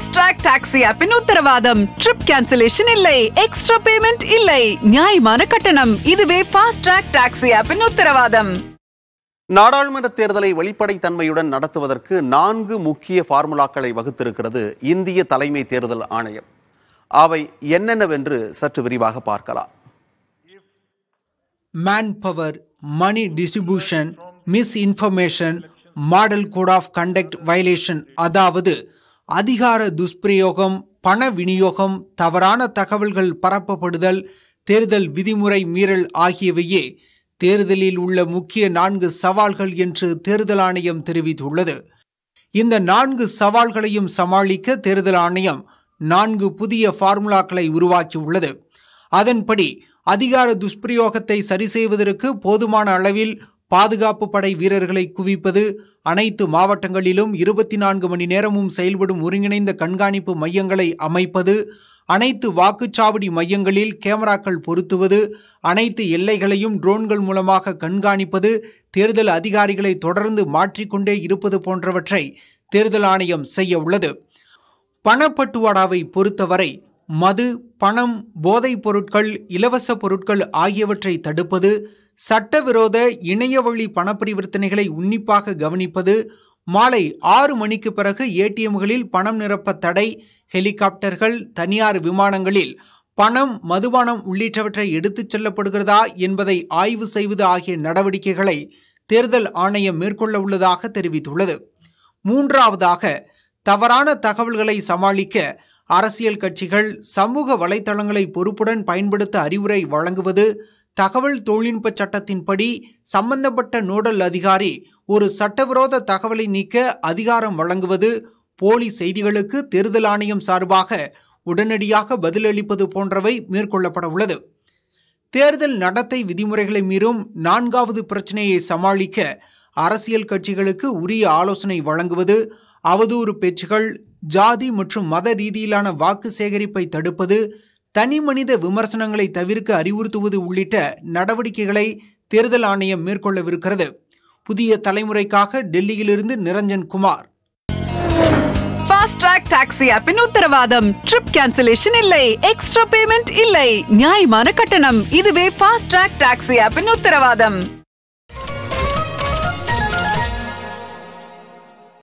fast track taxi ஆப்பின் உத்தரவாதம் trip cancellation இல்லை எக்ஸ்ட்ரா பேமெண்ட் இல்லை நியாயமான கட்டணம் இதுவே ஃபாஸ்ட் ட்ராக் டாக்ஸி ஆப்பின் உத்தரவாதம் நாடாளுமன்ற தேர்தலை வெளிப்படைத்தன்மையுடன் நடத்துவதற்கு நான்கு முக்கிய ஃபார்முலாக்களை வகுத்திருக்கிறது இந்திய தலைமை தேர்தல் ஆணையம் அவை என்னென்னவென்று சற்று விரிவாக பார்க்கலாம் man power money distribution misinformation model code of conduct violation அதாவது அதிகார துஷ்பிரயோகம் பண விநியோகம் தவறான தகவல்கள் பரப்பப்படுதல் தேர்தல் விதிமுறை மீறல் ஆகியவையே தேர்தலில் உள்ள முக்கிய நான்கு சவால்கள் என்று தேர்தல் ஆணையம் தெரிவித்துள்ளது இந்த நான்கு சவால்களையும் சமாளிக்க தேர்தல் ஆணையம் நான்கு புதிய ஃபார்முலாக்களை உருவாக்கியுள்ளது அதன்படி அதிகார துஷ்பிரயோகத்தை சரி செய்வதற்கு போதுமான அளவில் பாதுகாப்பு படை வீரர்களை குவிப்பது அனைத்து மாவட்டங்களிலும் இருபத்தி நான்கு மணி நேரமும் செயல்படும் ஒருங்கிணைந்த கண்காணிப்பு மையங்களை அமைப்பது அனைத்து வாக்குச்சாவடி மையங்களில் கேமராக்கள் பொருத்துவது அனைத்து எல்லைகளையும் ட்ரோன்கள் மூலமாக கண்காணிப்பது தேர்தல் அதிகாரிகளை தொடர்ந்து மாற்றிக்கொண்டே இருப்பது போன்றவற்றை தேர்தல் ஆணையம் செய்ய உள்ளது பணப்பட்டுவாடாவை பொறுத்தவரை மது பணம் போதைப் பொருட்கள் இலவச பொருட்கள் ஆகியவற்றை தடுப்பது சட்டவிரோத இணையவழி பணப்பரிவர்த்தனைகளை உன்னிப்பாக கவனிப்பது மாலை ஆறு மணிக்கு பிறகு ஏடிஎம்களில் பணம் நிரப்ப தடை ஹெலிகாப்டர்கள் தனியார் விமானங்களில் பணம் மதுபானம் உள்ளிட்டவற்றை எடுத்துச் செல்லப்படுகிறதா என்பதை ஆய்வு செய்வது ஆகிய நடவடிக்கைகளை தேர்தல் ஆணையம் மேற்கொள்ள உள்ளதாக தெரிவித்துள்ளது மூன்றாவதாக தவறான தகவல்களை சமாளிக்க அரசியல் கட்சிகள் சமூக வலைதளங்களை பொறுப்புடன் பயன்படுத்த அறிவுரை வழங்குவது தகவல் தொழில்நுட்ப சட்டத்தின்படி சம்பந்தப்பட்ட நோடல் அதிகாரி ஒரு சட்டவிரோத தகவலை நீக்க அதிகாரம் வழங்குவது போலி செய்திகளுக்கு தேர்தல் ஆணையம் சார்பாக உடனடியாக பதிலளிப்பது போன்றவை மேற்கொள்ளப்பட உள்ளது தேர்தல் நடத்தை விதிமுறைகளை மீறும் நான்காவது பிரச்சனையை சமாளிக்க அரசியல் கட்சிகளுக்கு உரிய ஆலோசனை வழங்குவது அவதூறு பேச்சுகள் ஜாதி மற்றும் மத ரீதியிலான வாக்கு சேகரிப்பை தடுப்பது தனி மனித விமர்சனங்களை தவிர்க்க அறிவுறுத்துவது உள்ளிட்ட நடவடிக்கைகளை தேர்தல் ஆணையம் மேற்கொள்ளவிருக்கிறது புதிய தலைமுறைக்காக டெல்லியிலிருந்து Niranjan Kumar fast track taxi ஆப்பின் உத்தரவாதம் ட்ரிப் கேன்சலேஷன் இல்லை எக்ஸ்ட்ரா பேமெண்ட் இல்லை நியாயமான கட்டணம் இதுவே ஃபாஸ்ட் ட்ராக் டாக்ஸி ஆப்பின் உத்தரவாதம்